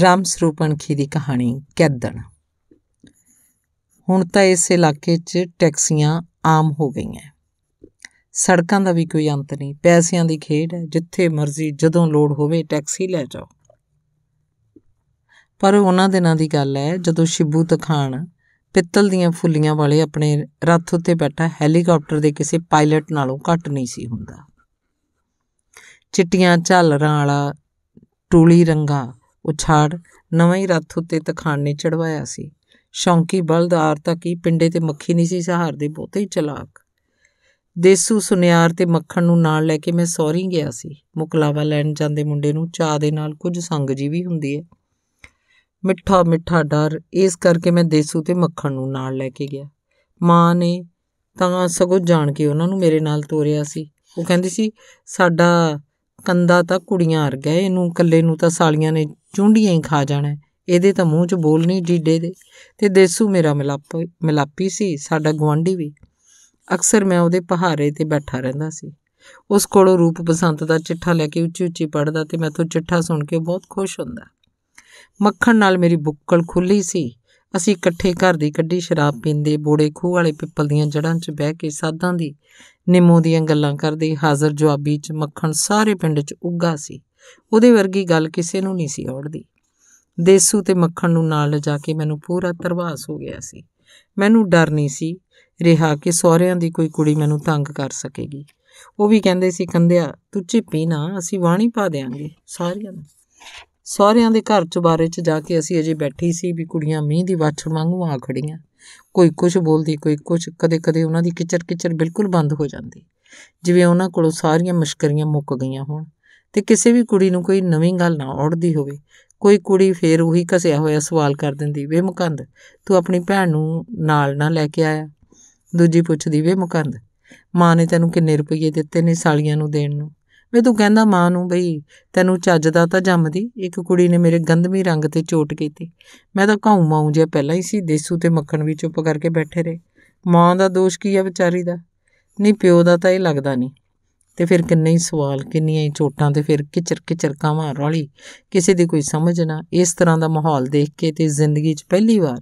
ਰਾਮ ਸਰੂਪਣਖੀ ਦੀ ਕਹਾਣੀ ਕੈਦਣ ਹੁਣ ਤਾਂ ਇਸ ਇਲਾਕੇ 'ਚ ਟੈਕਸੀਆਂ ਆਮ ਹੋ ਗਈਆਂ ਸੜਕਾਂ ਦਾ ਵੀ ਕੋਈ ਅੰਤ ਨਹੀਂ ਪੈਸਿਆਂ ਦੀ ਖੇਡ ਹੈ ਜਿੱਥੇ ਮਰਜ਼ੀ ਜਦੋਂ ਲੋੜ ਹੋਵੇ ਟੈਕਸੀ ਲੈ ਜਾਓ ਪਰ ਉਹਨਾਂ ਦਿਨਾਂ ਦੀ ਗੱਲ ਹੈ ਜਦੋਂ ਸ਼ਿਬੂ ਤਖਾਨ ਪਿੱਤਲ ਦੀਆਂ ਫੁੱਲੀਆਂ ਵਾਲੇ ਆਪਣੇ ਰੱਥ ਉੱਤੇ ਬੈਠਾ ਹੈਲੀਕਾਪਟਰ ਦੇ ਕਿਸੇ ਪਾਇਲਟ ਨਾਲੋਂ ਘੱਟ ਨਹੀਂ ਸੀ ਹੁੰਦਾ ਚਿੱਟੀਆਂ ਝਾਲਰਾਂ ਵਾਲਾ ਟੂਲੀ ਰੰਗਾ ਉਛਾੜ ਨਵਾਂ ਹੀ ਰੱਥ ਉੱਤੇ ਤਖਾਣ ਚੜਵਾਇਆ ਸੀ ਸ਼ੌਂਕੀ ਬਲਦਾਰ ਤਾਂ ਕੀ ਪਿੰਡੇ ਤੇ ਮੱਖੀ ਨਹੀਂ ਸੀ ਸਹਾਰ ਦੇ ਬਹੁਤੇ ਹੀ ਚਲਾਕ ਦੇਸੂ ਸੁਨਿਆਰ ਤੇ ਮੱਖਣ ਨੂੰ ਨਾਲ ਲੈ ਕੇ ਮੈਂ ਸੌਰੀ ਗਿਆ ਸੀ ਮੁਕਲਾਵਾ ਲੈਣ ਜਾਂਦੇ ਮੁੰਡੇ ਨੂੰ ਚਾਹ ਦੇ ਨਾਲ ਕੁਝ ਸੰਗ ਜੀ ਵੀ ਹੁੰਦੀ ਹੈ ਮਿੱਠਾ ਮਿੱਠਾ ਡਰ ਇਸ ਕਰਕੇ ਮੈਂ ਦੇਸੂ ਤੇ ਮੱਖਣ ਨੂੰ ਨਾਲ ਲੈ ਕੇ ਗਿਆ ਮਾਂ ਨੇ ਤਾਂ ਸਗੋਂ ਜਾਣ ਕੇ ਉਹਨਾਂ ਨੂੰ ਮੇਰੇ ਨਾਲ ਤੋਰਿਆ ਸੀ ਉਹ ਕਹਿੰਦੀ ਸੀ ਸਾਡਾ ਕੰਦਾ ਤਾਂ ਕੁੜੀਆਂ ਅਰ ਗਏ ਇਹਨੂੰ ਇਕੱਲੇ ਨੂੰ ਤਾਂ ਸਾਲੀਆਂ ਨੇ ਚੁੰਡੀਆਂ ਹੀ ਖਾ ਜਾਣਾ ਇਹਦੇ ਤਾਂ ਮੂੰਹ 'ਚ ਬੋਲ ਨਹੀਂ ਡੀਡੇ ਦੇ ਤੇ ਦੇਸੂ ਮੇਰਾ ਮਿਲਾਪ ਮਿਲਾਪੀ ਸੀ ਸਾਡਾ ਗਵਾਂਢੀ ਵੀ ਅਕਸਰ ਮੈਂ ਉਹਦੇ ਪਹਾਰੇ ਤੇ ਬੈਠਾ ਰਹਿੰਦਾ ਸੀ ਉਸ ਕੋਲੋਂ ਰੂਪ ਬਸੰਤ ਦਾ ਚਿੱਠਾ ਲੈ ਕੇ ਉੱਚੀ ਉੱਚੀ ਪੜਦਾ ਤੇ ਤੋਂ ਚਿੱਠਾ ਸੁਣ ਕੇ ਬਹੁਤ ਖੁਸ਼ ਹੁੰਦਾ ਮੱਖਣ ਨਾਲ ਮੇਰੀ ਬੁੱਕਲ ਖੁੱਲੀ ਸੀ ਅਸੀਂ ਇਕੱਠੇ ਘਰ ਦੀ ਕੱਢੀ ਸ਼ਰਾਬ ਪੀਂਦੇ ਬੋੜੇ ਖੂਹ ਵਾਲੇ ਪਿੱਪਲ ਦੀਆਂ ਜੜਾਂ 'ਚ ਬਹਿ ਕੇ ਸਾਧਾਂ ਦੀ ਨਿੰਮੋ ਦੀਆਂ ਗੱਲਾਂ ਕਰਦੇ ਹਾਜ਼ਰ ਜਵਾਬੀ ਚ ਮੱਖਣ ਸਾਰੇ ਪਿੰਡ ਚ ਉੱਗਾ ਸੀ ਉਹਦੇ ਵਰਗੀ ਗੱਲ ਕਿਸੇ ਨੂੰ ਨਹੀਂ ਸੀ ਔੜਦੀ ਦੇਸੂ ਤੇ ਮੱਖਣ ਨੂੰ ਨਾਲ ਲਿਜਾ ਕੇ ਮੈਨੂੰ ਪੂਰਾ ਤਰਵਾਸ ਹੋ ਗਿਆ ਸੀ ਮੈਨੂੰ ਡਰ ਨਹੀਂ ਸੀ ਰਿਹਾ ਕਿ ਸਹੁਰਿਆਂ ਦੀ ਕੋਈ ਕੁੜੀ ਮੈਨੂੰ ਤੰਗ ਕਰ ਸਕੇਗੀ ਉਹ ਵੀ ਕਹਿੰਦੇ ਸੀ ਕੰਧਿਆ ਤੂੰ ਚਿੱਪੀ ਨਾ ਅਸੀਂ ਵਾਣੀ ਪਾ ਦੇਾਂਗੇ ਸਾਰਿਆਂ ਨੂੰ ਸਾਰਿਆਂ ਦੇ ਘਰ ਚ ਬਾਰੇ ਚ ਜਾ ਕੇ ਅਸੀਂ ਅਜੇ ਬੈਠੀ ਸੀ ਵੀ ਕੁੜੀਆਂ ਮੀਂਹ ਦੀ ਵਾਛੜ ਵਾਂਗੂ ਆ ਖੜੀਆਂ ਕੋਈ ਕੁਝ ਬੋਲਦੀ ਕੋਈ ਕੁਝ ਕਦੇ-ਕਦੇ ਉਹਨਾਂ ਦੀ ਕਿਚਰ-ਕਿਚਰ ਬਿਲਕੁਲ ਬੰਦ ਹੋ ਜਾਂਦੀ ਜਿਵੇਂ ਉਹਨਾਂ ਕੋਲੋਂ ਸਾਰੀਆਂ ਮੁਸ਼ਕਰੀਆਂ ਮੁੱਕ ਗਈਆਂ ਹੋਣ ਤੇ ਕਿਸੇ ਵੀ ਕੁੜੀ ਨੂੰ ਕੋਈ ਨਵੀਂ ਗੱਲ ਨਾ ਔੜਦੀ ਹੋਵੇ ਕੋਈ ਕੁੜੀ ਫੇਰ ਉਹੀ ਘਸਿਆ ਹੋਇਆ ਸਵਾਲ ਕਰ ਦਿੰਦੀ ਵੇ ਮੁਕੰਦ ਤੂੰ ਆਪਣੀ ਭੈਣ ਨੂੰ ਨਾਲ ਨਾ ਲੈ ਕੇ ਆਇਆ ਦੂਜੀ ਪੁੱਛਦੀ ਵੇ ਮੁਕੰਦ ਮਾਂ ਨੇ ਤੈਨੂੰ ਕਿੰਨੇ ਰੁਪਏ ਦਿੱਤੇ ਨੇ ਸਾਲੀਆਂ ਨੂੰ ਦੇਣ ਨੂੰ ਮੈਂ ਤੂੰ ਕਹਿੰਦਾ ਮਾਂ ਨੂੰ ਬਈ ਤੈਨੂੰ ਚੱਜ ਦਾ ਤਾਂ ਜੰਮਦੀ ਇੱਕ ਕੁੜੀ ਨੇ ਮੇਰੇ ਗੰਦਮੀ ਰੰਗ ਤੇ ਚੋਟ ਕੀਤੀ ਮੈਂ ਤਾਂ ਘਾਉ ਮਾਉ ਜਿਹਾ ਪਹਿਲਾਂ ਹੀ ਸੀ ਦੇਸੂ ਤੇ ਮੱਖਣ ਵੀ ਚੁੱਪ ਕਰਕੇ ਬੈਠੇ ਰਹੇ ਮਾਂ ਦਾ ਦੋਸ਼ ਕੀ ਆ ਵਿਚਾਰੀ ਦਾ ਨਹੀਂ ਪਿਓ ਦਾ ਤਾਂ ਇਹ ਲੱਗਦਾ ਨਹੀਂ ਤੇ ਫਿਰ ਕਿੰਨੇ ਹੀ ਸਵਾਲ ਕਿੰਨੀਆਂ ਹੀ ਚੋਟਾਂ ਤੇ ਫਿਰ ਕਿਚਰ ਕਿਚਰ ਮਾਰ ਰੌਲੀ ਕਿਸੇ ਦੀ ਕੋਈ ਸਮਝ ਨਾ ਇਸ ਤਰ੍ਹਾਂ ਦਾ ਮਾਹੌਲ ਦੇਖ ਕੇ ਤੇ ਜ਼ਿੰਦਗੀ 'ਚ ਪਹਿਲੀ ਵਾਰ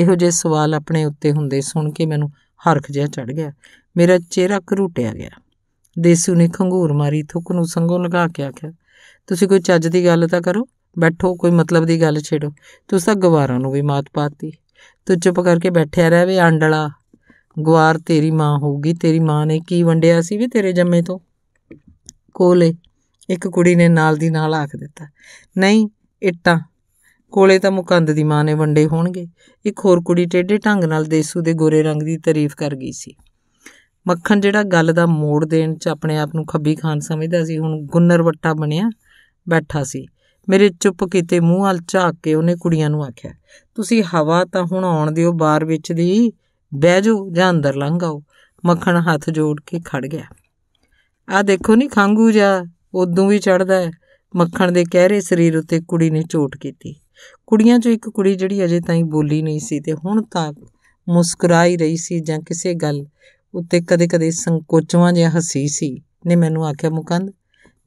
ਇਹੋ ਜਿਹੇ ਸਵਾਲ ਆਪਣੇ ਉੱਤੇ ਹੁੰਦੇ ਸੁਣ ਕੇ ਮੈਨੂੰ ਹਰਖ ਜਿਹਾ ਚੜ ਗਿਆ ਮੇਰਾ ਚਿਹਰਾ ਘਰੂਟਿਆ ਗਿਆ ਦੇਸੂ ਨੇ ਖੰਗੂਰ ਮਾਰੀ ਥੁੱਕ ਨੂੰ ਸੰਗੋਂ ਲਗਾ ਕੇ ਆਖਿਆ ਤੁਸੀਂ ਕੋਈ ਚੱਜ ਦੀ ਗੱਲ ਤਾਂ ਕਰੋ ਬੈਠੋ ਕੋਈ ਮਤਲਬ ਦੀ ਗੱਲ ਛੇੜੋ ਤੂੰ ਤਾਂ ਗਵਾਰਾਂ ਨੂੰ ਵੀ ਮਾਤ ਪਾਤੀ ਤੂੰ ਚੁੱਪ ਕਰਕੇ ਬੈਠਿਆ ਰਹਿ ਵੇ ਆਂਡਲਾ ਗਵਾਰ ਤੇਰੀ ਮਾਂ ਹੋਊਗੀ ਤੇਰੀ ਮਾਂ ਨੇ ਕੀ ਵੰਡਿਆ ਸੀ ਵੀ ਤੇਰੇ ਜੰਮੇ ਤੋਂ ਕੋਲੇ ਇੱਕ ਕੁੜੀ ਨੇ ਨਾਲ ਦੀ ਨਾਲ ਆਖ ਦਿੱਤਾ ਨਹੀਂ ਇੱਟਾਂ ਕੋਲੇ ਤਾਂ ਮੁਕੰਦ ਦੀ ਮਾਂ ਨੇ ਵੰਡੇ ਹੋਣਗੇ ਇੱਕ ਹੋਰ ਕੁੜੀ ਟੇਡੇ ਢੰਗ ਨਾਲ ਦੇਸੂ ਦੇ ਗੋਰੇ ਰੰਗ ਦੀ ਤਾਰੀਫ ਕਰ ਗਈ ਸੀ ਮੱਖਣ ਜਿਹੜਾ ਗੱਲ ਦਾ ਮੋੜ ਦੇਣ 'ਚ ਆਪਣੇ ਆਪ ਨੂੰ ਖੱਬੀ ਖਾਨ ਸਮਝਦਾ ਸੀ ਹੁਣ ਗੁੰਨਰ ਵੱਟਾ ਬਣਿਆ ਬੈਠਾ ਸੀ ਮੇਰੇ ਚੁੱਪ ਕੀਤੇ ਮੂੰਹ ਹਲ ਝਾਕ ਕੇ ਉਹਨੇ ਕੁੜੀਆਂ ਨੂੰ ਆਖਿਆ ਤੁਸੀਂ ਹਵਾ ਤਾਂ ਹੁਣ ਆਉਣ ਦਿਓ ਬਾਰ ਵਿੱਚ ਦੀ ਬਹਿ ਜਾਓ ਜਾਂ ਅੰਦਰ ਲੰਘ ਆਓ ਮੱਖਣ ਹੱਥ ਜੋੜ ਕੇ ਖੜ ਗਿਆ ਆ ਦੇਖੋ ਨਹੀਂ ਖਾਂਗੂ ਜਾ ਉਦੋਂ ਵੀ ਚੜਦਾ ਹੈ ਮੱਖਣ ਦੇ ਕਹਿਰੇ ਸਰੀਰ ਉੱਤੇ ਕੁੜੀ ਨੇ ਚੋਟ ਕੀਤੀ ਕੁੜੀਆਂ 'ਚੋਂ ਇੱਕ ਕੁੜੀ ਜਿਹੜੀ ਅਜੇ ਤਾਈਂ ਬੋਲੀ ਨਹੀਂ ਸੀ ਤੇ ਹੁਣ ਤਾਂ ਮੁਸਕਰਾ ਹੀ ਰਹੀ ਸੀ ਜਾਂ ਕਿਸੇ ਗੱਲ ਉੱਤੇ ਕਦੇ-ਕਦੇ ਸੰਕੋਚਵਾਂ ਜਿਹਾ ਹਸੀ ਸੀ ਨੇ ਮੈਨੂੰ ਆਖਿਆ ਮੁਕੰਦ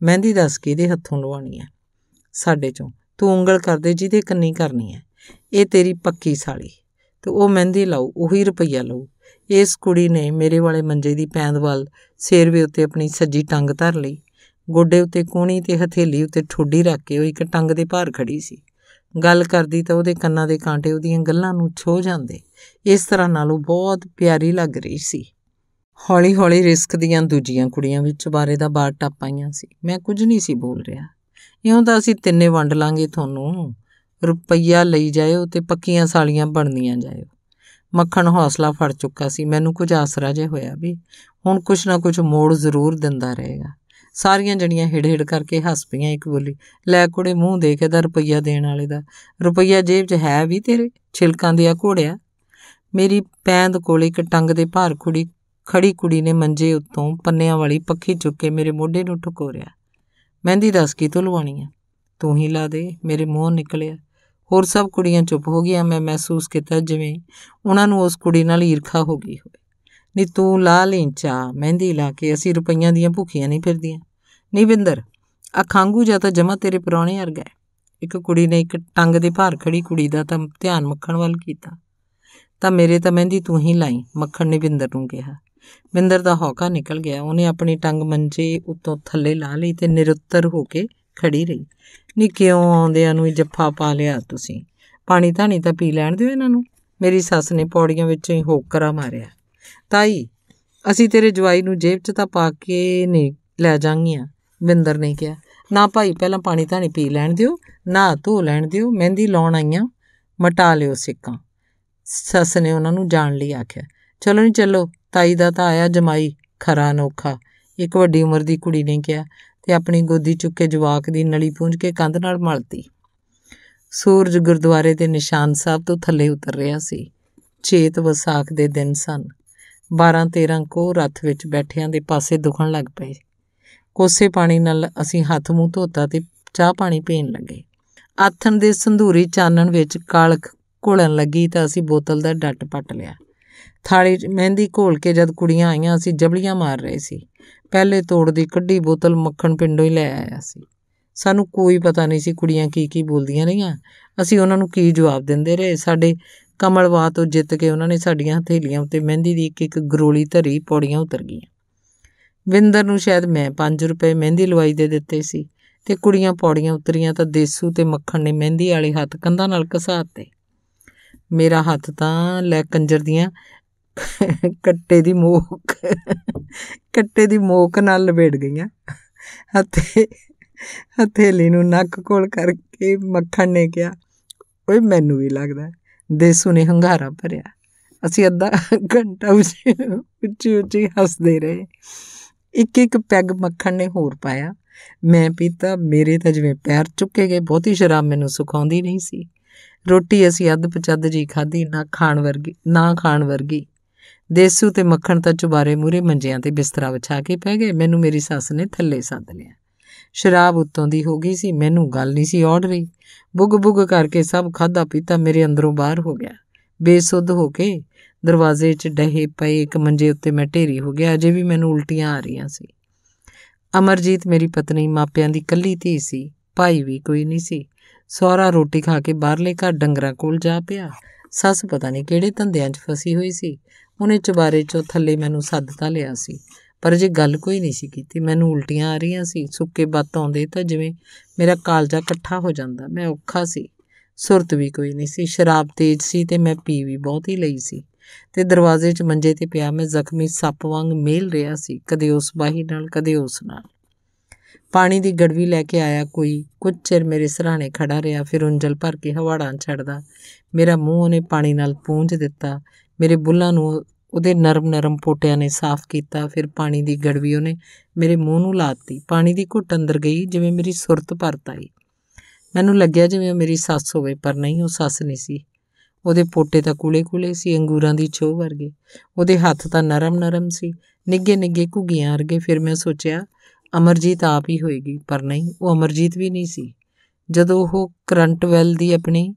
ਮਹਿੰਦੀ ਦੱਸ ਇਹਦੇ ਹੱਥੋਂ ਲਵਾਉਣੀ ਹੈ ਸਾਡੇ ਚੋਂ ਤੂੰ ਉਂਗਲ ਕਰਦੇ ਜਿਹਦੇ ਕੰਨੀ ਕਰਨੀ ਹੈ ਇਹ ਤੇਰੀ ਪੱਕੀ ਸਾਲੀ ਤੇ ਉਹ ਮਹਿੰਦੀ ਲਾਉ ਉਹੀ ਰੁਪਈਆ ਲਾਉ ਇਸ ਕੁੜੀ ਨੇ ਮੇਰੇ ਵਾਲੇ ਮੰਜੇ ਦੀ ਪੈਂਦ ਵੱਲ ਸੇਰਵੇ ਉੱਤੇ ਆਪਣੀ ਸੱਜੀ ਟੰਗ ਧਰ ਲਈ ਗੋਡੇ ਉੱਤੇ ਕੋਣੀ ਤੇ ਹਥੇਲੀ ਉੱਤੇ ਠੋਡੀ ਰੱਖ ਕੇ ਉਹ ਇੱਕ ਟੰਗ ਦੇ ਭਾਰ ਖੜੀ ਸੀ ਗੱਲ ਕਰਦੀ ਤਾਂ ਉਹਦੇ ਕੰਨਾਂ ਦੇ ਕਾਂਟੇ ਉਹਦੀਆਂ ਗੱਲਾਂ ਨੂੰ ਛੋ ਜਾਂਦੇ ਇਸ ਤਰ੍ਹਾਂ ਨਾਲ ਉਹ ਬਹੁਤ ਪਿਆਰੀ ਲੱਗ ਰਹੀ ਸੀ ਹੌਲੀ-ਹੌਲੀ ਰਿਸਕ ਦੀਆਂ ਦੂਜੀਆਂ ਕੁੜੀਆਂ ਵਿੱਚ ਬਾਰੇ ਦਾ ਬਾਤ ਟੱਪਾਈਆਂ ਸੀ ਮੈਂ ਕੁਝ ਨਹੀਂ ਸੀ ਬੋਲ ਰਿਹਾ ਇਉਂ ਤਾਂ ਅਸੀਂ ਤਿੰਨੇ ਵੰਡ ਲਾਂਗੇ ਤੁਹਾਨੂੰ ਰੁਪਈਆ ਲਈ ਜਾਇਓ ਤੇ ਪੱਕੀਆਂ ਸਾਲੀਆਂ ਬਣਨੀਆਂ ਜਾਇਓ ਮੱਖਣ ਹੌਸਲਾ ਫੜ ਚੁੱਕਾ ਸੀ ਮੈਨੂੰ ਕੁਝ ਆਸਰਾ ਜੇ ਹੋਇਆ ਵੀ ਹੁਣ ਕੁਛ ਨਾ ਕੁਛ ਮੋੜ ਜ਼ਰੂਰ ਦਿੰਦਾ ਰਹੇਗਾ ਸਾਰੀਆਂ ਜਣੀਆਂ ਹਿੜ-ਹਿੜ ਕਰਕੇ ਹੱਸ ਪਈਆਂ ਇੱਕ ਬੋਲੀ ਲੈ ਕੋੜੇ ਮੂੰਹ ਦੇ ਕੇ ਦਾ ਰੁਪਈਆ ਦੇਣ ਵਾਲੇ ਦਾ ਰੁਪਈਆ ਜੇਬ 'ਚ ਹੈ ਵੀ ਤੇਰੇ ਛਿਲਕਾਂ ਦੇ ਆ ਘੋੜਿਆ ਮੇਰੀ ਪੈਂਦ ਕੋਲੇ ਇੱਕ ਟੰਗ ਦੇ ਭਾਰ ਕੁੜੀ ਖੜੀ ਕੁੜੀ ਨੇ ਮੰਜੇ ਉੱਤੋਂ ਪੰਨਿਆਂ ਵਾਲੀ ਪੱਖੀ ਚੁੱਕ ਕੇ ਮੇਰੇ ਮੋਢੇ ਨੂੰ ਟਕੋਰਿਆ ਮਹਿੰਦੀ ਦੱਸ ਕੀ ਤੋਂ ਲਵਾਉਣੀ ਆ ਤੂੰ ਹੀ ਲਾ ਦੇ ਮੇਰੇ ਮੂੰਹੋਂ ਨਿਕਲਿਆ ਹੋਰ ਸਭ ਕੁੜੀਆਂ ਚੁੱਪ ਹੋ ਗਈਆਂ ਮੈਂ ਮਹਿਸੂਸ ਕੀਤਾ ਜਿਵੇਂ ਉਹਨਾਂ ਨੂੰ ਉਸ ਕੁੜੀ ਨਾਲ ਈਰਖਾ ਹੋ ਗਈ ਹੋਵੇ ਨਹੀਂ ਤੂੰ ਲਾ ਲੈ ਚਾ ਮਹਿੰਦੀ ਲਾ ਕੇ ਅਸੀਂ ਰੁਪਈਆਂ ਦੀਆਂ ਭੁੱਖੀਆਂ ਨਹੀਂ ਫਿਰਦੀਆਂ ਨਹੀਂ ਬਿੰਦਰ ਆ ਖਾਂਗੂ ਜਾਂ ਤਾਂ ਜਮਾ ਤੇਰੇ ਪੁਰਾਣੇ ਵਰਗਾ ਇੱਕ ਕੁੜੀ ਨੇ ਇੱਕ ਟੰਗ ਦੇ ਭਾਰ ਖੜੀ ਕੁੜੀ ਦਾ ਤਾਂ ਧਿਆਨ ਮੱਖਣ ਵੱਲ ਕੀਤਾ ਤਾਂ ਮੇਰੇ ਤਾਂ ਮਹਿੰਦੀ ਤੂੰ ਹੀ ਲਾਈ ਮੱਖਣ ਨੇ ਬਿੰਦਰ ਨੂੰ ਕਿਹਾ ਬਿੰਦਰ ਦਾ ਹੌਕਾ ਨਿਕਲ ਗਿਆ ਉਹਨੇ ਆਪਣੀ ਟੰਗ ਮੰਜੇ ਉੱਤੋਂ ਥੱਲੇ ਲਾ ਲਈ ਤੇ ਨਿਰੁੱਤਰ ਹੋ ਕੇ ਖੜੀ ਰਹੀ ਨੀ ਕਿਉਂ ਆਉਂਦਿਆਂ ਨੂੰ ਜੱਫਾ ਪਾ ਲਿਆ ਤੁਸੀਂ ਪਾਣੀ ਧਾਣੀ ਤਾਂ ਪੀ ਲੈਣ ਦਿਓ ਇਹਨਾਂ ਨੂੰ ਮੇਰੀ ਸੱਸ ਨੇ ਪੌੜੀਆਂ ਵਿੱਚੋਂ ਹੀ ਹੋਕਰਾ ਮਾਰਿਆ ਤਾਈ ਅਸੀਂ ਤੇਰੇ ਜਵਾਈ ਨੂੰ ਜੇਬ 'ਚ ਤਾਂ ਪਾ ਕੇ ਨਹੀਂ ਲੈ ਜਾਾਂਗੀਆਂ ਮਿੰਦਰ ਨੇ ਕਿਹਾ ਨਾ ਭਾਈ ਪਹਿਲਾਂ ਪਾਣੀ ਧਾਣੀ ਪੀ ਲੈਣ ਦਿਓ ਨਾ ਧੋ ਲੈਣ ਦਿਓ ਮਹਿੰਦੀ ਲਾਉਣ ਆਈਆਂ ਮਟਾ ਲਿਓ ਸਿੱਕਾਂ ਸੱਸ ਨੇ ਉਹਨਾਂ ਨੂੰ ਜਾਣ ਲਈ ਆਖਿਆ ਚਲੋ ਨਹੀਂ ਚਲੋ ਤਾਈ ਦਾ ਤਾਂ ਆਇਆ ਜਮਾਈ ਖਰਾ ਨੋਖਾ ਇੱਕ ਵੱਡੀ ਉਮਰ ਦੀ ਕੁੜੀ ਨੇ ਕਿਹਾ ਤੇ ਆਪਣੀ ਗੋਦੀ ਚੁੱਕ ਕੇ ਜਵਾਕ ਦੀ ਨਲੀ ਪੂੰਝ ਕੇ ਕੰਧ ਨਾਲ ਮਲਤੀ ਸੂਰਜ ਗੁਰਦੁਆਰੇ ਦੇ ਨਿਸ਼ਾਨ ਸਾਹਿਬ ਤੋਂ ਥੱਲੇ ਉਤਰ ਰਿਹਾ ਸੀ ਚੇਤ ਵਸਾਖ ਦੇ ਦਿਨ ਸਨ 12-13 ਕੋ ਰੱਥ ਵਿੱਚ ਬੈਠਿਆਂ ਦੇ ਪਾਸੇ ਦੁਖਣ ਲੱਗ ਪਏ ਕੋਸੇ ਪਾਣੀ ਨਾਲ ਅਸੀਂ ਹੱਥ ਮੂੰਹ ਧੋਤਾ ਤੇ ਚਾਹ ਪਾਣੀ ਪੀਣ ਲੱਗੇ ਆਥਣ ਦੇ ਸੰਧੂਰੀ ਚਾਨਣ ਵਿੱਚ ਕਾਲਖ ਕੋਲਣ ਲੱਗੀ ਤਾਂ ਅਸੀਂ ਬੋਤਲ ਦਾ ਡੱਟ ਪੱਟ ਲਿਆ ਥਾਲੀ ਮਹਿੰਦੀ ਘੋਲ ਕੇ ਜਦ ਕੁੜੀਆਂ ਆਈਆਂ ਅਸੀਂ ਜਬਲੀਆਂ ਮਾਰ ਰਹੇ ਸੀ ਪਹਿਲੇ ਤੋੜ ਦੀ ਕੱਢੀ ਬੋਤਲ ਮੱਖਣ ਪਿੰਡੋਂ ਹੀ ਲੈ ਆਇਆ ਸੀ ਸਾਨੂੰ ਕੋਈ ਪਤਾ ਨਹੀਂ ਸੀ ਕੁੜੀਆਂ ਕੀ ਕੀ ਬੋਲਦੀਆਂ ਰਹੀਆਂ ਅਸੀਂ ਉਹਨਾਂ ਨੂੰ ਕੀ ਜਵਾਬ ਦਿੰਦੇ ਰਹੇ ਸਾਡੇ ਕਮਲਵਾ ਤੋਂ ਜਿੱਤ ਕੇ ਉਹਨਾਂ ਨੇ ਸਾਡੀਆਂ ਹਥੇਲੀਆਂ ਉੱਤੇ ਮਹਿੰਦੀ ਦੀ ਇੱਕ ਇੱਕ ਗਰੋਲੀ ਧਰੀ ਪੌੜੀਆਂ ਉਤਰ ਗਈਆਂ ਵਿੰਦਰ ਨੂੰ ਸ਼ਾਇਦ ਮੈਂ 5 ਰੁਪਏ ਮਹਿੰਦੀ ਲਵਾਈ ਦੇ ਦਿੱਤੇ ਸੀ ਤੇ ਕੁੜੀਆਂ ਪੌੜੀਆਂ ਉਤਰੀਆਂ ਤਾਂ ਦੇਸੂ ਤੇ ਮੱਖਣ ਨੇ ਮਹਿੰਦੀ ਵਾਲੇ ਹੱਥ ਕੰਧਾਂ ਨਾਲ ਘਸਾਤੇ ਮੇਰਾ ਹੱਥ ਤਾਂ ਲੈ ਕੰਜਰ ਦੀਆਂ ਕੱਟੇ ਦੀ ਮੋਕ ਕੱਟੇ ਦੀ ਮੋਕ ਨਾਲ ਲਪੇਟ ਗਈਆਂ ਹੱਥੇ ਹਥੇਲੀ ਨੂੰ ਨੱਕ ਕੋਲ ਕਰਕੇ ਮੱਖਣ ਨੇ ਕਿਹਾ ਓਏ ਮੈਨੂੰ ਵੀ ਲੱਗਦਾ ਦੇਸੂ ਨੇ ਹੰਗਾਰਾ ਭਰਿਆ ਅਸੀਂ ਅੱਧਾ ਘੰਟਾ ਉੱਚੀ ਉੱਚੀ ਹੱਸਦੇ ਰਹੇ ਇੱਕ ਇੱਕ ਪੈਗ ਮੱਖਣ ਨੇ ਹੋਰ ਪਾਇਆ ਮੈਂ ਪੀਤਾ ਮੇਰੇ ਤਾਂ ਜਿਵੇਂ ਪੈਰ ਚੁੱਕੇ ਗਏ ਬਹੁਤੀ ਸ਼ਰਾਬ ਮੈਨੂੰ ਸੁਖਾਉਂਦੀ ਨਹੀਂ ਸੀ ਰੋਟੀ ਅਸੀਂ ਅੱਧ ਪਚੱਦ ਜੀ ਖਾਧੀ ਨਾ ਖਾਣ ਵਰਗੀ ਨਾ ਖਾਣ ਵਰਗੀ ਦੇਸੂ ਤੇ ਮੱਖਣ ਤਾਂ ਚੁਬਾਰੇ ਮੂਰੇ ਮੰਜਿਆਂ ਤੇ ਬਿਸਤਰਾ ਵਿਛਾ ਕੇ ਪੈ ਗਏ ਮੈਨੂੰ ਮੇਰੀ ਸੱਸ ਨੇ ਥੱਲੇ ਸੱਦ ਲਿਆ ਸ਼ਰਾਬ ਉੱਤੋਂ ਦੀ ਹੋ ਗਈ ਸੀ ਮੈਨੂੰ ਗੱਲ ਨਹੀਂ ਸੀ ਔੜ ਰਹੀ ਬੁਗ ਬੁਗ ਕਰਕੇ ਸਭ ਖਾਦਾ ਪੀਤਾ ਮੇਰੇ ਅੰਦਰੋਂ ਬਾਹਰ ਹੋ ਗਿਆ ਬੇਸੁੱਧ ਹੋ ਕੇ ਦਰਵਾਜ਼ੇ 'ਚ ਡਹੇ ਪਏ ਇੱਕ ਮੰਜੇ ਉੱਤੇ ਮੈਂ ਢੇਰੀ ਹੋ ਗਿਆ ਅਜੇ ਵੀ ਮੈਨੂੰ ਉਲਟੀਆਂ ਆ ਰਹੀਆਂ ਸੀ ਅਮਰਜੀਤ ਮੇਰੀ ਪਤਨੀ ਮਾਪਿਆਂ ਦੀ ਕੱਲੀ ਧੀ ਸੀ ਭਾਈ ਵੀ ਕੋਈ ਨਹੀਂ ਸੀ ਸਹੁਰਾ ਰੋਟੀ ਖਾ ਕੇ ਬਾਹਰਲੇ ਘਰ ਡੰਗਰਾਂ ਕੋਲ ਜਾ ਪਿਆ ਸੱਸ ਪਤਾ ਨਹੀਂ ਕਿਹੜੇ ਧੰਦਿਆਂ 'ਚ ਫਸੀ ਹੋਈ ਸੀ ਉਹਨੇ ਚਬਾਰੇ 'ਚੋਂ ਥੱਲੇ ਮੈਨੂੰ ਸੱਦਤਾ ਲਿਆ ਸੀ ਪਰ ਜੇ ਗੱਲ ਕੋਈ ਨਹੀਂ ਸੀ ਕੀਤੀ ਮੈਨੂੰ ਉਲਟੀਆਂ ਆ ਰਹੀਆਂ ਸੀ ਸੁੱਕੇ ਬੱਤ ਆਉਂਦੇ ਤਾਂ ਜਿਵੇਂ ਮੇਰਾ ਕਾਲਜਾ ਇਕੱਠਾ ਹੋ ਜਾਂਦਾ ਮੈਂ ਔਖਾ ਸੀ ਸੁਰਤ ਵੀ ਕੋਈ ਨਹੀਂ ਸੀ ਸ਼ਰਾਬ ਤੇਜ਼ ਸੀ ਤੇ ਮੈਂ ਪੀ ਵੀ ਬਹੁਤ ਹੀ ਲਈ ਸੀ ਤੇ ਦਰਵਾਜ਼ੇ 'ਚ ਮੰਜੇ ਤੇ ਪਿਆ ਮੈਂ ਜ਼ਖਮੀ ਸੱਪ ਵਾਂਗ ਮੇਲ ਰਿਹਾ ਸੀ ਕਦੇ ਉਸ ਬਾਹੀ ਨਾਲ ਕਦੇ ਉਸ ਨਾਲ ਪਾਣੀ ਦੀ ਗੜਵੀ ਲੈ ਕੇ ਆਇਆ ਕੋਈ ਕੁਝ ਚਿਰ ਮੇਰੇ ਸਰਾਣੇ ਖੜਾ ਰਿਹਾ ਫਿਰ ਉਂਜਲ ਭਰ ਕੇ ਹਵਾੜਾਂ ਛੱਡਦਾ ਮੇਰਾ ਮੂੰਹ ਉਹਨੇ ਪਾਣੀ ਨਾਲ ਪੂੰਝ ਦਿੱਤਾ ਮੇਰੇ ਬੁੱਲਾਂ ਨੂੰ ਉਹਦੇ ਨਰਮ ਨਰਮ ਪੋਟਿਆਂ ਨੇ ਸਾਫ਼ ਕੀਤਾ ਫਿਰ ਪਾਣੀ ਦੀ ਗੜਵੀ ਉਹਨੇ ਮੇਰੇ ਮੂੰਹ ਨੂੰ ਲਾਤੀ ਪਾਣੀ ਦੀ ਘੁੱਟ ਅੰਦਰ ਗਈ ਜਿਵੇਂ ਮੇਰੀ ਸੁਰਤ ਭਰਤ ਆਈ ਮੈਨੂੰ ਲੱਗਿਆ ਜਿਵੇਂ ਉਹ ਮੇਰੀ ਸੱਸ ਹੋਵੇ ਪਰ ਨਹੀਂ ਉਹ ਸੱਸ ਨਹੀਂ ਸੀ ਉਹਦੇ ਪੋਟੇ ਤਾਂ ਕੁਲੇ-ਕੁਲੇ ਸੀ ਅੰਗੂਰਾਂ ਦੀ ਛੋਹ ਵਰਗੇ ਉਹਦੇ ਹੱਥ ਤਾਂ ਨਰਮ-ਨਰਮ ਸੀ ਨਿੱਗੇ-ਨਿੱਗੇ ਘੁੱਗੀਆਂ ਵਰਗੇ ਫਿਰ ਮੈਂ ਸੋਚਿਆ ਅਮਰਜੀਤ ਆਪ ਹੀ ਹੋਏਗੀ ਪਰ ਨਹੀਂ ਉਹ ਅਮਰਜੀਤ ਵੀ ਨਹੀਂ ਸੀ ਜਦੋਂ ਉਹ ਕਰੰਟ ਵੈਲ ਦੀ ਆਪਣੀ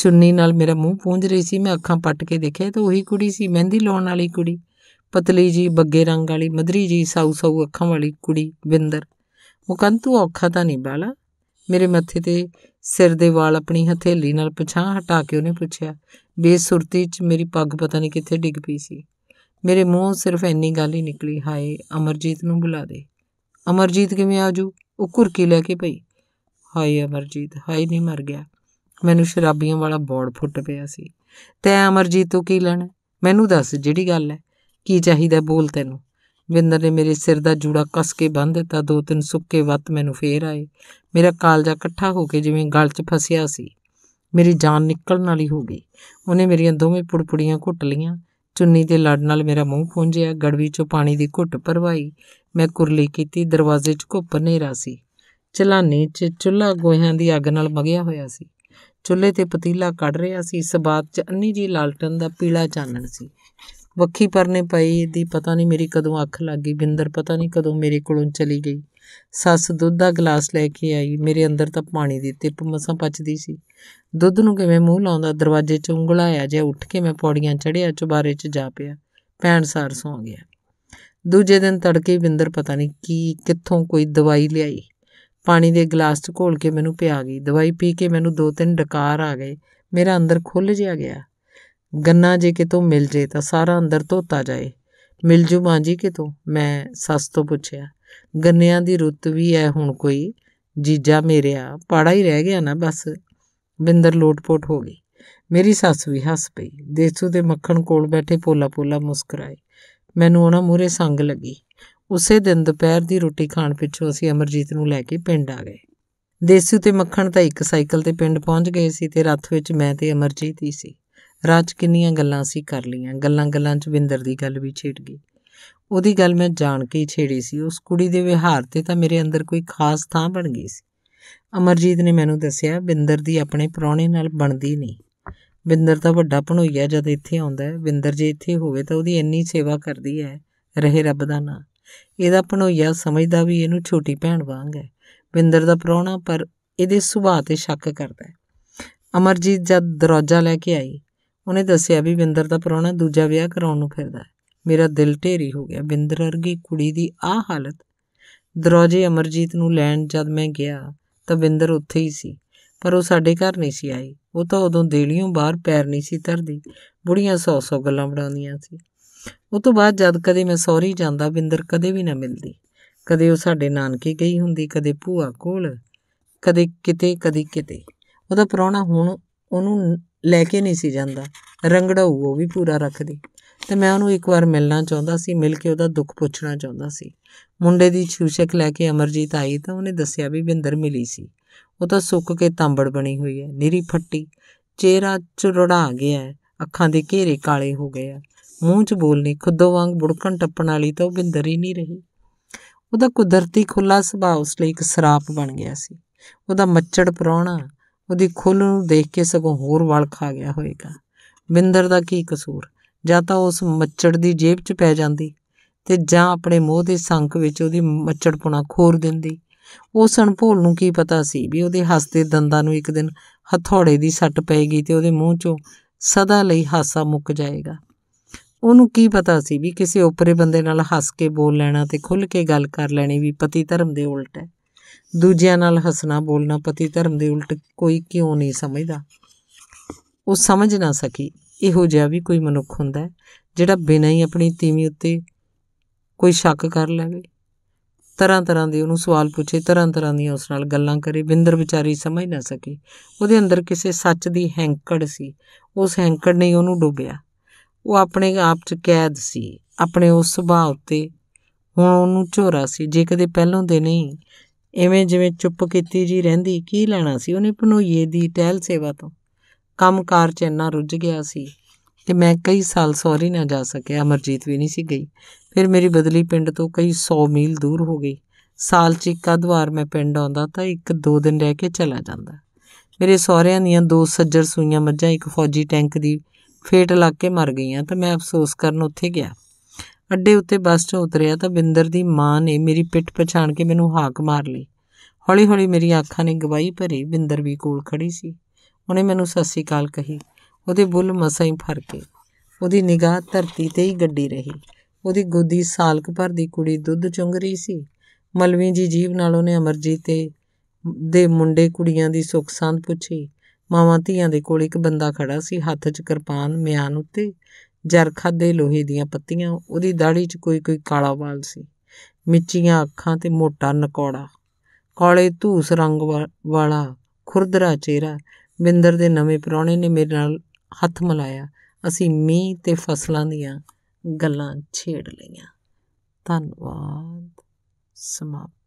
ਚੁੰਨੀ ਨਾਲ ਮੇਰਾ ਮੂੰਹ ਪੂੰਝ ਰਹੀ ਸੀ ਮੈਂ ਅੱਖਾਂ ਪੱਟ ਕੇ ਦੇਖਿਆ ਤਾਂ ਉਹੀ ਕੁੜੀ ਸੀ ਮਹਿੰਦੀ ਲਾਉਣ ਵਾਲੀ ਕੁੜੀ ਪਤਲੀ ਜੀ ਬੱਗੇ ਰੰਗ ਵਾਲੀ ਮਧਰੀ ਜੀ ਸਾਊ ਸਾਊ ਅੱਖਾਂ ਵਾਲੀ ਕੁੜੀ ਬਿੰਦਰ ਮੁਕੰਤੂ ਔਖਾ ਤਾਂ ਨਹੀਂ ਬਾਲਾ ਮੇਰੇ ਮੱਥੇ ਤੇ ਸਿਰ ਦੇ ਵਾਲ ਆਪਣੀ ਹਥੇਲੀ ਨਾਲ ਪਛਾਹ ਹਟਾ ਕੇ ਉਹਨੇ ਪੁੱਛਿਆ ਬੇਸੁਰਤੀ 'ਚ ਮੇਰੀ ਪੱਗ ਪਤਾ ਨਹੀਂ ਕਿੱਥੇ ਡਿੱਗ ਪਈ ਸੀ ਮੇਰੇ ਮੂੰਹੋਂ ਸਿਰਫ ਇੰਨੀ ਗੱਲ ਹੀ ਨਿਕਲੀ ਹਾਏ ਅਮਰਜੀਤ ਨੂੰ ਬੁਲਾ ਦੇ ਅਮਰਜੀਤ ਕਿਵੇਂ ਆਜੂ ਉਹ ਕੁਰਕੀ ਲੈ ਕੇ ਪਈ ਹਾਏ ਅਮਰਜੀਤ ਹਾਏ ਨਹੀਂ ਮਰ ਗਿਆ ਮੈਨੂੰ ਸ਼ਰਾਬੀਆਂ ਵਾਲਾ ਬੋਰਡ ਫੁੱਟ ਪਿਆ ਸੀ ਤੈ ਅਮਰਜੀਤ ਤੋਂ ਕੀ ਲੈਣਾ ਮੈਨੂੰ ਦੱਸ ਜਿਹੜੀ ਗੱਲ ਹੈ ਕੀ ਚਾਹੀਦਾ ਬੋਲ ਤੈਨੂੰ ਵਿੰਦਰ ਨੇ ਮੇਰੇ ਸਿਰ ਦਾ ਜੂੜਾ ਕੱਸ ਕੇ ਬੰਨ ਦਿੱਤਾ ਦੋ ਤਿੰਨ ਸੁੱਕੇ ਵੱਤ ਮੈਨੂੰ ਫੇਰ ਆਏ ਮੇਰਾ ਕਾਲਜਾ ਇਕੱਠਾ ਹੋ ਕੇ ਜਿਵੇਂ ਗਲ 'ਚ ਫਸਿਆ ਸੀ ਮੇਰੀ ਜਾਨ ਨਿਕਲਣ ਵਾਲੀ ਹੋ ਗਈ ਉਹਨੇ ਮੇਰੀਆਂ ਦੋਵੇਂ ਪੁੜਪੁੜੀਆਂ ਘੁੱਟ ਲੀਆਂ ਚੁੰਨੀ ਦੇ ਲੜ ਨਾਲ ਮੇਰਾ ਮੂੰਹ ਪੁੰਝਿਆ ਗੜਵੀ 'ਚੋਂ ਪਾਣੀ ਦੀ ਘੁੱਟ ਪਰਵਾਈ ਮੈਂ ਕੁਰਲੀ ਕੀਤੀ ਦਰਵਾਜ਼ੇ 'ਚ ਘੁੱਪ ਨੇਰਾ ਸੀ ਚਲਾਨੇ 'ਚ ਚੁੱਲ੍ਹਾ ਗੋਹਿਆਂ ਦੀ ਅੱਗ ਨਾਲ ਮਗਿਆ ਹੋਇਆ ਸੀ ਚੁੱਲ੍ਹੇ ਤੇ ਪਤੀਲਾ ਕੱਢ ਰਿਹਾ ਸੀ ਇਸ ਬਾਤ 'ਚ ਅੰਨੀ ਜੀ ਲਾਲਟਨ ਦਾ ਪੀਲਾ ਚਾਨਣ ਸੀ ਵੱਖੀ ਪਰਨੇ ਪਈ ਦੀ ਪਤਾ ਨਹੀਂ ਮੇਰੀ ਕਦੋਂ ਅੱਖ ਲੱਗ ਗਈ ਬਿੰਦਰ ਪਤਾ ਨਹੀਂ ਕਦੋਂ ਮੇਰੇ ਕੋਲੋਂ ਚਲੀ ਗਈ ਸੱਸ ਦੁੱਧ ਦਾ ਗਲਾਸ ਲੈ ਕੇ ਆਈ ਮੇਰੇ ਅੰਦਰ ਤਾਂ ਪਾਣੀ ਦੀ ਤਿੱਪ ਮਸਾਂ ਪਚਦੀ ਸੀ ਦੁੱਧ ਨੂੰ ਕਿਵੇਂ ਮੂੰਹ ਲਾਉਂਦਾ ਦਰਵਾਜ਼ੇ 'ਚ ਉਂਗਲਾਇਆ ਜੇ ਉੱਠ ਕੇ ਮੈਂ ਪੌੜੀਆਂ ਚੜਿਆ ਚੁਬਾਰੇ 'ਚ ਜਾ ਪਿਆ ਭੈਣ ਸਾਰ ਸੌਂ ਗਿਆ ਦੂਜੇ ਦਿਨ ਤੜਕੇ ਬਿੰਦਰ ਪਤਾ ਨਹੀਂ ਕੀ ਕਿੱਥੋਂ ਕੋਈ ਦਵਾਈ ਲਿਆਈ ਪਾਣੀ ਦੇ ਗਲਾਸ 'ਚ ਘੋਲ ਕੇ ਮੈਨੂੰ ਪਿਆ ਗਈ ਦਵਾਈ ਪੀ ਕੇ ਮੈਨੂੰ ਦੋ ਤਿੰਨ ਡਕਾਰ ਆ ਗਏ ਮੇਰਾ ਅੰਦਰ ਖੁੱਲ ਜਿਆ ਗਿਆ ਗੰਨਾ ਜੇ ਕਿਤੋਂ ਮਿਲ ਜੇ ਤਾਂ ਸਾਰਾ ਅੰਦਰ ਧੋਤਾ ਜਾਏ ਮਿਲ ਜੂ ਮਾਂ ਜੀ ਕਿਤੋਂ ਮੈਂ ਸੱਸ ਤੋਂ ਪੁੱਛਿਆ ਗੰਨਿਆਂ ਦੀ ਰੁੱਤ ਵੀ ਐ ਹੁਣ ਕੋਈ ਜੀਜਾ ਮੇਰਿਆ ਪਾੜਾ ਹੀ ਰਹਿ ਗਿਆ ਨਾ ਬਸ ਬਿੰਦਰ ਲੋਟਪੋਟ ਹੋ ਗਈ ਮੇਰੀ ਸੱਸ ਵੀ ਹੱਸ ਪਈ ਦੇਸੂ ਦੇ ਮੱਖਣ ਕੋਲ ਬੈਠੇ ਪੋਲਾ ਪੋਲਾ ਮੁਸਕਰਾਏ ਮੈਨੂੰ ਉਹਨਾਂ ਮੂਰੇ ਸੰਗ ਲੱਗੀ ਉਸੇ ਦਿਨ ਦੁਪਹਿਰ ਦੀ ਰੋਟੀ ਖਾਣ ਪਿੱਛੋਂ ਅਸੀਂ ਅਮਰਜੀਤ ਨੂੰ ਲੈ ਕੇ ਪਿੰਡ ਆ ਗਏ ਦੇਸੂ ਤੇ ਮੱਖਣ ਤਾਂ ਇੱਕ ਸਾਈਕਲ ਤੇ ਪਿੰਡ ਪਹੁੰਚ ਗਏ ਸੀ ਤੇ ਰੱਥ ਵਿੱਚ ਮੈਂ ਤੇ ਅਮਰਜੀਤ ਹੀ ਸੀ ਰਾਜ ਕਿੰਨੀਆਂ ਗੱਲਾਂ ਸੀ ਕਰ ਲੀਆਂ ਗੱਲਾਂ-ਗੱਲਾਂ 'ਚ ਵਿੰਦਰ ਦੀ ਗੱਲ ਵੀ ਛੇੜ ਗਈ ਉਹਦੀ ਗੱਲ ਮੈਂ ਜਾਣ ਕੇ ਹੀ ਛੇੜੀ ਸੀ ਉਸ ਕੁੜੀ ਦੇ ਵਿਹਾਰ ਤੇ ਤਾਂ ਮੇਰੇ ਅੰਦਰ ਕੋਈ ਖਾਸ ਥਾਂ ਬਣ ਗਈ ਸੀ ਅਮਰਜੀਤ ਨੇ ਮੈਨੂੰ ਦੱਸਿਆ ਵਿੰਦਰ ਦੀ ਆਪਣੇ ਪਰੌਣੇ ਨਾਲ ਬਣਦੀ ਨਹੀਂ ਵਿੰਦਰ ਤਾਂ ਵੱਡਾ ਭਣੋਈਆ ਜਦ ਇੱਥੇ ਆਉਂਦਾ ਹੈ ਵਿੰਦਰ ਜੇ ਇੱਥੇ ਹੋਵੇ ਤਾਂ ਉਹਦੀ ਇੰਨੀ ਸੇਵਾ ਕਰਦੀ ਹੈ ਰਹੇ ਰੱਬ ਦਾ ਨਾਮ ਇਹਦਾ ਭਣੋਈਆ ਸਮਝਦਾ ਵੀ ਇਹਨੂੰ ਛੋਟੀ ਭੈਣ ਵਾਂਗ ਹੈ ਵਿੰਦਰ ਦਾ ਪ੍ਰਾਹੁਣਾ ਪਰ ਇਹਦੇ ਸੁਭਾਅ ਤੇ ਸ਼ੱਕ ਕਰਦਾ ਅਮਰਜੀਤ ਜਦ ਦਰਵਾਜ਼ਾ ਲੈ ਕੇ ਆਈ ਉਹਨੇ ਦੱਸਿਆ ਵੀ ਵਿੰਦਰ ਦਾ ਪ੍ਰਾਹੁਣਾ ਦੂਜਾ ਵਿਆਹ ਕਰਾਉਣ ਨੂੰ ਫਿਰਦਾ ਹੈ ਮੇਰਾ ਦਿਲ ਢੇਰੀ ਹੋ ਗਿਆ ਵਿੰਦਰ ਵਰਗੀ ਕੁੜੀ ਦੀ ਆ ਹਾਲਤ ਦਰਵਾਜ਼ੇ ਅਮਰਜੀਤ ਨੂੰ ਲੈਣ ਜਦ ਮੈਂ ਗਿਆ ਤਾਂ ਵਿੰਦਰ ਉੱਥੇ ਹੀ ਸੀ ਪਰ ਉਹ ਸਾਡੇ ਘਰ ਨਹੀਂ ਸੀ ਆਈ ਉਹ ਤਾਂ ਉਦੋਂ ਦੇਲੀਓਂ ਬਾਹਰ ਪੈਰ ਨਹੀਂ ਸੀ ਧਰਦੀ ਬੁੜੀਆਂ ਸੌ ਸੌ ਗੱਲਾਂ ਬਣਾਉਂਦੀਆਂ ਸੀ ਉਹ ਤੋਂ ਬਾਅਦ ਜਦ ਕਦੇ ਮੈਂ ਸੌਰੀ ਜਾਂਦਾ ਬਿੰਦਰ ਕਦੇ ਵੀ ਨਾ ਮਿਲਦੀ ਕਦੇ ਉਹ ਸਾਡੇ ਨਾਨਕੇ ਗਈ ਹੁੰਦੀ ਕਦੇ ਭੂਆ ਕੋਲ ਕਦੇ ਕਿਤੇ ਕਦੇ ਕਿਤੇ ਉਹਦਾ ਪਰੌਣਾ ਹੁਣ ਉਹਨੂੰ ਲੈ ਕੇ ਨਹੀਂ ਸੀ ਜਾਂਦਾ ਰੰਗੜਾ ਉਹ ਵੀ ਪੂਰਾ ਰੱਖਦੀ ਤੇ ਮੈਂ ਉਹਨੂੰ ਇੱਕ ਵਾਰ ਮਿਲਣਾ ਚਾਹੁੰਦਾ ਸੀ ਮਿਲ ਕੇ ਉਹਦਾ ਦੁੱਖ ਪੁੱਛਣਾ ਚਾਹੁੰਦਾ ਸੀ ਮੁੰਡੇ ਦੀ ਛੂਸ਼ਕ ਲੈ ਕੇ ਅਮਰਜੀਤ ਆਈ ਤਾਂ ਉਹਨੇ ਦੱਸਿਆ ਵੀ ਬਿੰਦਰ ਮਿਲੀ ਸੀ ਉਹ ਤਾਂ ਸੁੱਕ ਕੇ ਤਾਂਬੜ ਬਣੀ ਹੋਈ ਹੈ ਨੀਰੀ ਫੱਟੀ ਚਿਹਰਾ ਚੁਰੜਾ ਗਿਆ ਅੱਖਾਂ ਦੇ ਘੇਰੇ ਕਾਲੇ ਹੋ ਗਏ ਆ ਮੂੰਹ 'ਚ ਬੋਲਣੀ ਖੁੱਦੋਂ ਵਾਂਗ ਬੁੜਕਣ ਟੱਪਣ ਵਾਲੀ ਤਾਂ ਉਹ ਬਿੰਦਰ ਹੀ ਨਹੀਂ ਰਹੀ ਉਹਦਾ ਕੁਦਰਤੀ ਖੁੱਲਾ ਸੁਭਾਅ ਉਸ ਲਈ ਇੱਕ ਸਰਾਪ ਬਣ ਗਿਆ ਸੀ ਉਹਦਾ ਮੱਛੜ ਪਰੌਣਾ ਉਹਦੀ ਖੁੱਲ ਨੂੰ ਦੇਖ ਕੇ ਸਗੋਂ ਹੋਰ ਵਲ ਖਾ ਗਿਆ ਹੋਵੇਗਾ ਬਿੰਦਰ ਦਾ ਕੀ ਕਸੂਰ ਜਾਂ ਤਾਂ ਉਸ ਮੱਛੜ ਦੀ ਜੇਬ 'ਚ ਪੈ ਜਾਂਦੀ ਤੇ ਜਾਂ ਆਪਣੇ ਮੋਹ ਦੇ ਸੰਕ ਵਿੱਚ ਉਹਦੀ ਪੁਣਾ ਖੋਰ ਦਿੰਦੀ ਉਸ ਅਣਭੋਲ ਨੂੰ ਕੀ ਪਤਾ ਸੀ ਵੀ ਉਹਦੇ ਹੱਸਦੇ ਦੰਦਾਂ ਨੂੰ ਇੱਕ ਦਿਨ ਹਥੌੜੇ ਦੀ ਸੱਟ ਪਏਗੀ ਤੇ ਉਹਦੇ ਮੂੰਹ 'ਚੋਂ ਸਦਾ ਲਈ ਹਾਸਾ ਮੁੱਕ ਜਾਏਗਾ ਉਹਨੂੰ ਕੀ ਪਤਾ ਸੀ ਵੀ ਕਿਸੇ ਉਪਰੇ ਬੰਦੇ ਨਾਲ ਹੱਸ ਕੇ ਬੋਲ ਲੈਣਾ ਤੇ ਖੁੱਲ ਕੇ ਗੱਲ ਕਰ ਲੈਣੀ ਵੀ ਪਤੀ ਧਰਮ ਦੇ ਉਲਟ ਹੈ ਦੂਜਿਆਂ ਨਾਲ ਹੱਸਣਾ ਬੋਲਣਾ ਪਤੀ ਧਰਮ ਦੇ ਉਲਟ ਕੋਈ ਕਿਉਂ ਨਹੀਂ ਸਮਝਦਾ ਉਹ ਸਮਝ ਨਾ ਸਕੀ ਇਹੋ ਜਿਹਾ ਵੀ ਕੋਈ ਮਨੁੱਖ ਹੁੰਦਾ ਹੈ ਜਿਹੜਾ ਬਿਨਾਂ ਹੀ ਆਪਣੀ ਤੀਵੀ ਉੱਤੇ ਕੋਈ ਸ਼ੱਕ ਕਰ ਲਵੇ ਤਰ੍ਹਾਂ ਤਰ੍ਹਾਂ ਦੇ ਉਹਨੂੰ ਸਵਾਲ ਪੁੱਛੇ ਤਰ੍ਹਾਂ ਤਰ੍ਹਾਂ ਦੀਆਂ ਉਸ ਨਾਲ ਗੱਲਾਂ ਕਰੇ ਬਿੰਦਰ ਵਿਚਾਰੀ ਸਮਝ ਨਾ ਸਕੀ ਉਹਦੇ ਅੰਦਰ ਕਿਸੇ ਸੱਚ ਦੀ ਹੈਂਕੜ ਸੀ ਉਸ ਹੈਂਕੜ ਨੇ ਉਹਨੂੰ ਡੋਬਿਆ ਉਹ ਆਪਣੇ ਆਪ 'ਚ ਕੈਦ ਸੀ ਆਪਣੇ ਉਸ ਸੁਭਾਅ ਉੱਤੇ ਹੁਣ ਉਹਨੂੰ ਝੋਰਾ ਸੀ ਜੇ ਕਦੇ ਪਹਿਲੋਂ ਦੇ ਨਹੀਂ ਐਵੇਂ ਜਿਵੇਂ ਚੁੱਪ ਕੀਤੀ ਜੀ ਰਹਿੰਦੀ ਕੀ ਲੈਣਾ ਸੀ ਉਹਨੇ ਭਨੋਈਏ ਦੀ ਟਹਿਲ ਸੇਵਾ ਤੋਂ ਕੰਮਕਾਰ 'ਚ ਇੰਨਾ ਰੁੱਝ ਗਿਆ ਸੀ ਕਿ ਮੈਂ ਕਈ ਸਾਲ ਸੌਰੀ ਨਾ ਜਾ ਸਕਿਆ ਅਮਰਜੀਤ ਵੀ ਨਹੀਂ ਸੀ ਗਈ ਫਿਰ ਮੇਰੀ ਬਦਲੀ ਪਿੰਡ ਤੋਂ ਕਈ 100 ਮੀਲ ਦੂਰ ਹੋ ਗਈ ਸਾਲ 'ਚ ਇੱਕ ਅੱਧ ਮੈਂ ਪਿੰਡ ਆਉਂਦਾ ਤਾਂ ਇੱਕ ਦੋ ਦਿਨ ਰਹਿ ਕੇ ਚਲਾ ਜਾਂਦਾ ਮੇਰੇ ਸਹੁਰਿਆਂ ਦੀਆਂ ਦੋ ਸੱਜਰ ਸੂਈਆਂ ਮੱਝਾਂ ਇੱਕ ਫੌਜੀ ਟੈਂਕ ਦੀ ਫੇਟ ਲੱਗ ਕੇ ਮਰ ਗਈਆਂ ਤਾਂ ਮੈਂ ਅਫਸੋਸ ਕਰਨ ਉੱਥੇ ਗਿਆ ਅੱਡੇ ਉੱਤੇ ਬੱਸ 'ਚ ਉਤਰਿਆ ਤਾਂ ਬਿੰਦਰ ਦੀ ਮਾਂ ਨੇ ਮੇਰੀ ਪਿੱਠ ਪਛਾਣ ਕੇ ਮੈਨੂੰ ਹਾਕ ਮਾਰ ਲਈ ਹੌਲੀ-ਹੌਲੀ ਮੇਰੀ ਅੱਖਾਂ ਨੇ ਗਵਾਹੀ ਭਰੀ ਬਿੰਦਰ ਵੀ ਕੋਲ ਖੜੀ ਸੀ ਉਹਨੇ ਮੈਨੂੰ ਸਤਿ ਸ੍ਰੀ ਅਕਾਲ ਕਹੀ ਉਹਦੇ ਬੁੱਲ ਮਸਾਂ ਹੀ ਕੇ ਉਹਦੀ ਨਿਗਾਹ ਧਰਤੀ ਤੇ ਹੀ ਗੱਡੀ ਰਹੀ ਉਹਦੀ ਗੋਦੀ ਸਾਲਕ ਭਰ ਦੀ ਕੁੜੀ ਦੁੱਧ ਚੁੰਗ ਰਹੀ ਸੀ ਮਲਵੀ ਜੀ ਜੀਵ ਨਾਲ ਉਹਨੇ ਅਮਰਜੀਤ ਤੇ ਦੇ ਮੁੰਡੇ ਕੁੜੀਆਂ ਦੀ ਸੁੱਖ ਸੰਦ ਪੁੱਛੀ ਮਾਵਾਂ ਧੀਆਂ ਦੇ ਕੋਲ ਇੱਕ ਬੰਦਾ ਖੜਾ ਸੀ ਹੱਥ 'ਚ ਕਿਰਪਾਨ ਮਿਆਨ ਉੱਤੇ ਜਰਖਾ ਦੇ ਲੋਹੇ ਦੀਆਂ ਪੱਤੀਆਂ ਉਹਦੀ ਦਾੜੀ 'ਚ ਕੋਈ ਕੋਈ ਕਾਲਾ ਵਾਲ ਸੀ ਮਿੱਚੀਆਂ ਅੱਖਾਂ ਤੇ ਮੋਟਾ ਨਕੌੜਾ ਕਾਲੇ ਧੂਸ ਰੰਗ ਵਾਲਾ ਖੁਰਦਰਾ ਚਿਹਰਾ ਬਿੰਦਰ ਦੇ ਨਵੇਂ ਪਰੌਣੇ ਨੇ ਮੇਰੇ ਨਾਲ ਹੱਥ ਮਲਾਇਆ ਅਸੀਂ ਮੀਂਹ ਤੇ ਫਸਲਾਂ ਦੀਆਂ ਗੱਲਾਂ ਛੇੜ ਲਈਆਂ ਧੰਨਵਾਦ ਸਮਾਪਤ